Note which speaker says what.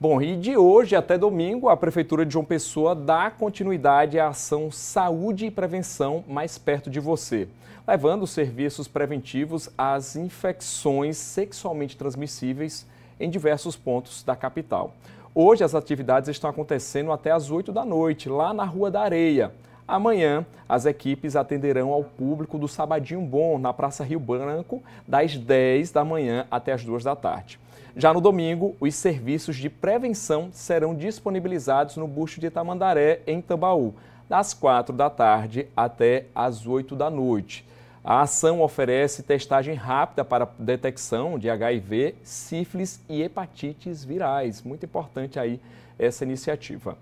Speaker 1: Bom, e de hoje até domingo, a Prefeitura de João Pessoa dá continuidade à ação Saúde e Prevenção mais perto de você, levando serviços preventivos às infecções sexualmente transmissíveis em diversos pontos da capital. Hoje as atividades estão acontecendo até às 8 da noite, lá na Rua da Areia. Amanhã, as equipes atenderão ao público do Sabadinho Bom, na Praça Rio Branco, das 10 da manhã até as 2 da tarde. Já no domingo, os serviços de prevenção serão disponibilizados no bucho de Itamandaré, em Tambaú, das 4 da tarde até as 8 da noite. A ação oferece testagem rápida para detecção de HIV, sífilis e hepatites virais. Muito importante aí essa iniciativa.